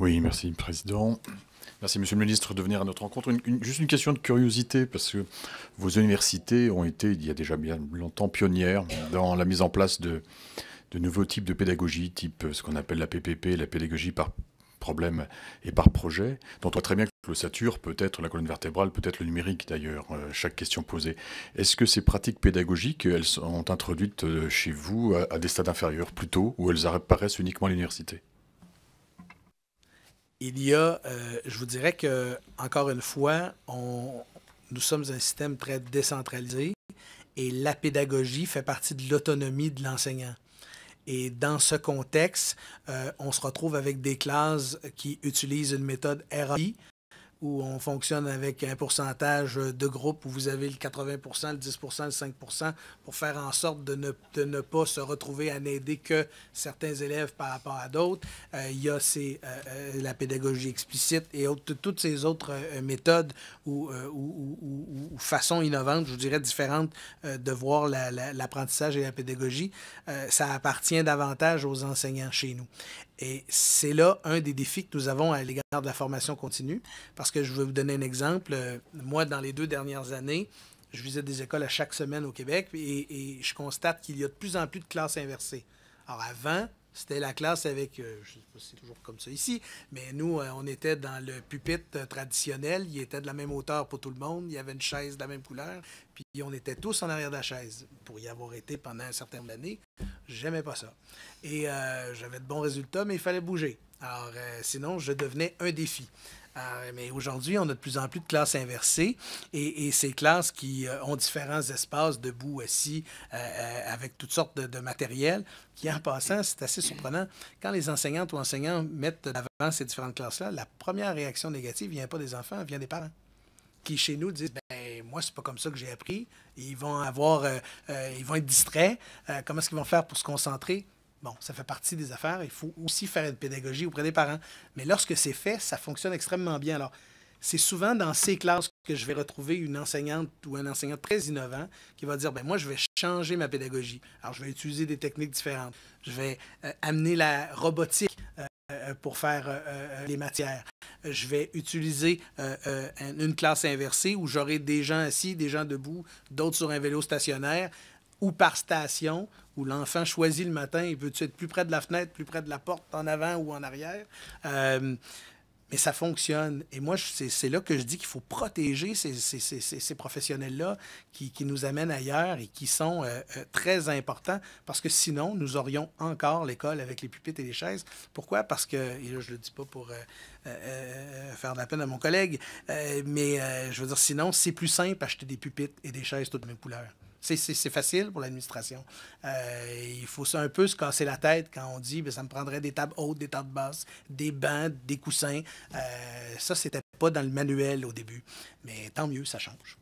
Oui, merci, Président. Merci, Monsieur le Ministre, de venir à notre rencontre. juste une question de curiosité, parce que vos universités ont été, il y a déjà bien longtemps, pionnières dans la mise en place de, de nouveaux types de pédagogie, type euh, ce qu'on appelle la PPP, la pédagogie par problème et par projet, dont on voit très bien que le peut être la colonne vertébrale, peut être le numérique d'ailleurs, euh, chaque question posée. Est-ce que ces pratiques pédagogiques, elles sont introduites euh, chez vous à, des stades inférieurs plutôt, ou elles apparaissent uniquement à l'université il y a, euh, je vous dirais que, encore une fois, nous sommes un système très décentralisé et la pédagogie fait partie de l'autonomie de l'enseignant. Et dans ce contexte, euh, on se retrouve avec des classes qui utilisent une méthode RAI, où on fonctionne avec un pourcentage de groupe où vous avez le 80 le 10 le 5 pour faire en sorte de ne, de ne pas se retrouver à n'aider que certains élèves par rapport à d'autres. Euh, il y a euh, euh, la pédagogie explicite et toutes ces autres méthodes ou, façons innovantes, je dirais différentes, de voir l'apprentissage et la pédagogie. ça appartient davantage aux enseignants chez nous. Et c'est là un des défis que nous avons à l'égard de la formation continue, parce que je vais vous donner un exemple. Euh, moi, dans les deux dernières années, je visite des écoles à chaque semaine au Québec et, et je constate qu'il y a de plus en plus de classes inversées. Alors avant, c'était la classe avec, euh, je ne sais pas si c'est toujours comme ça ici, mais nous, euh, on était dans le pupitre euh, traditionnel. Il était de la même hauteur pour tout le monde. Il y avait une chaise de la même couleur. Puis on était tous en arrière de la chaise. Pour y avoir été pendant un certain nombre d'années, j'aimais pas ça. Et j'avais de bons résultats, mais il fallait bouger. Alors, sinon, je devenais un défi. Ah, mais aujourd'hui, on a de plus en plus de classes inversées et, ces classes qui euh, ont différents espaces debout, aussi, euh, euh, avec toutes sortes de, matériel, qui en passant, c'est assez surprenant. Quand les enseignantes ou enseignants mettent avant ces différentes classes-là, la première réaction négative ne vient pas des enfants, elle vient des parents qui chez nous disent ben moi c'est pas comme ça que j'ai appris ils vont avoir ils vont être distraits comment est-ce qu'ils vont faire pour se concentrer Bon, ça fait partie des affaires. Il faut aussi faire une pédagogie auprès des parents. Mais lorsque c'est fait, ça fonctionne extrêmement bien. Alors, c'est souvent dans ces classes que je vais retrouver une enseignante ou un enseignant très innovant qui va dire ben moi je vais changer ma pédagogie. Alors je vais utiliser des techniques différentes. Je vais euh, amener la robotique euh, euh, pour faire les matières. Je vais utiliser une classe inversée où j'aurai des gens assis, des gens debout, d'autres sur un vélo stationnaire ou par station, où l'enfant choisit le matin, il veut être plus près de la fenêtre, plus près de la porte, en avant ou en arrière. Euh, mais ça fonctionne. Et moi, c'est là que je dis qu'il faut protéger ces, professionnels-là qui, nous amènent ailleurs et qui sont euh, euh, très importants, parce que sinon, nous aurions encore l'école avec les pupitres et les chaises. Pourquoi? Parce que, et là, je ne le dis pas pour faire de la peine à mon collègue, mais je veux dire, sinon, c'est plus simple acheter des pupitres et des chaises toutes mêmes couleurs. C'est facile pour l'administration. Euh, il faut un peu se casser la tête quand on dit que ben, ça me prendrait des tables hautes, des tables basses, des bancs, des coussins. Ça, euh, ça, c'était pas dans le manuel au début. Mais tant mieux, ça change.